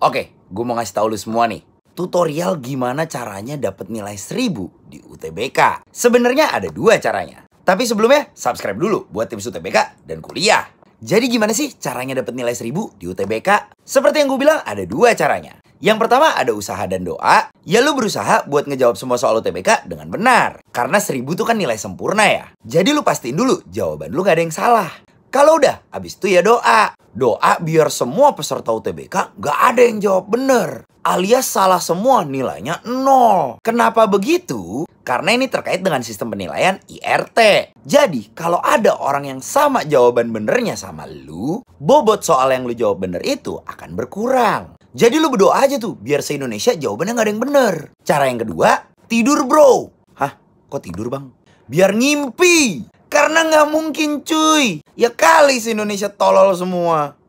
Oke, gue mau ngasih tau lu semua nih. Tutorial gimana caranya dapat nilai 1000 di UTBK. Sebenarnya ada dua caranya. Tapi sebelumnya, subscribe dulu buat tips UTBK dan kuliah. Jadi gimana sih caranya dapat nilai 1000 di UTBK? Seperti yang gue bilang, ada dua caranya. Yang pertama ada usaha dan doa. Ya lu berusaha buat ngejawab semua soal UTBK dengan benar. Karena 1000 tuh kan nilai sempurna ya. Jadi lu pastiin dulu jawaban lu gak ada yang salah. Kalau udah, abis itu ya doa. Doa biar semua peserta UTBK gak ada yang jawab bener. Alias salah semua nilainya nol. Kenapa begitu? Karena ini terkait dengan sistem penilaian IRT. Jadi, kalau ada orang yang sama jawaban benernya sama lu, bobot soal yang lu jawab bener itu akan berkurang. Jadi lu berdoa aja tuh, biar se-Indonesia jawabannya gak ada yang bener. Cara yang kedua, tidur bro. Hah? Kok tidur bang? Biar ngimpi. Karena nggak mungkin cuy. Ya kali sih Indonesia tolol semua.